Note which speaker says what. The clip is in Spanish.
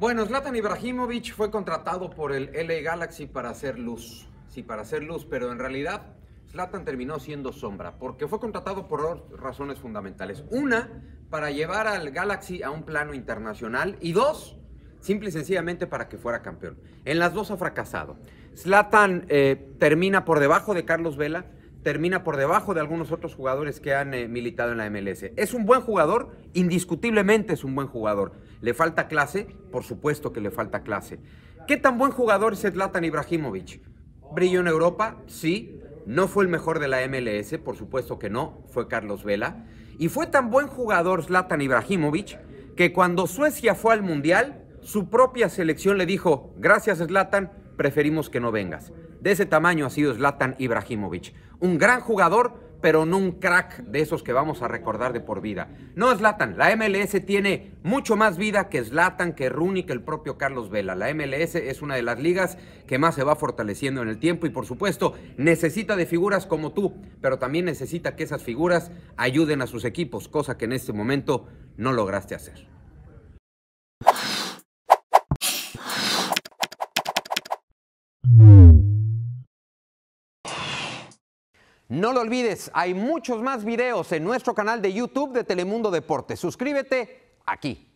Speaker 1: Bueno, Zlatan Ibrahimovic fue contratado por el LA Galaxy para hacer luz. Sí, para hacer luz, pero en realidad Zlatan terminó siendo sombra, porque fue contratado por dos razones fundamentales. Una, para llevar al Galaxy a un plano internacional, y dos, simple y sencillamente para que fuera campeón. En las dos ha fracasado. Zlatan eh, termina por debajo de Carlos Vela, termina por debajo de algunos otros jugadores que han eh, militado en la MLS. Es un buen jugador, indiscutiblemente es un buen jugador. ¿Le falta clase? Por supuesto que le falta clase. ¿Qué tan buen jugador es Zlatan Ibrahimovic? ¿Brilló en Europa? Sí. No fue el mejor de la MLS, por supuesto que no, fue Carlos Vela. Y fue tan buen jugador Zlatan Ibrahimovic que cuando Suecia fue al Mundial, su propia selección le dijo, gracias Zlatan, preferimos que no vengas. De ese tamaño ha sido Zlatan Ibrahimovic un gran jugador, pero no un crack de esos que vamos a recordar de por vida. No es Zlatan, la MLS tiene mucho más vida que Zlatan, que Rooney, que el propio Carlos Vela. La MLS es una de las ligas que más se va fortaleciendo en el tiempo y por supuesto necesita de figuras como tú, pero también necesita que esas figuras ayuden a sus equipos, cosa que en este momento no lograste hacer. No lo olvides, hay muchos más videos en nuestro canal de YouTube de Telemundo Deportes. Suscríbete aquí.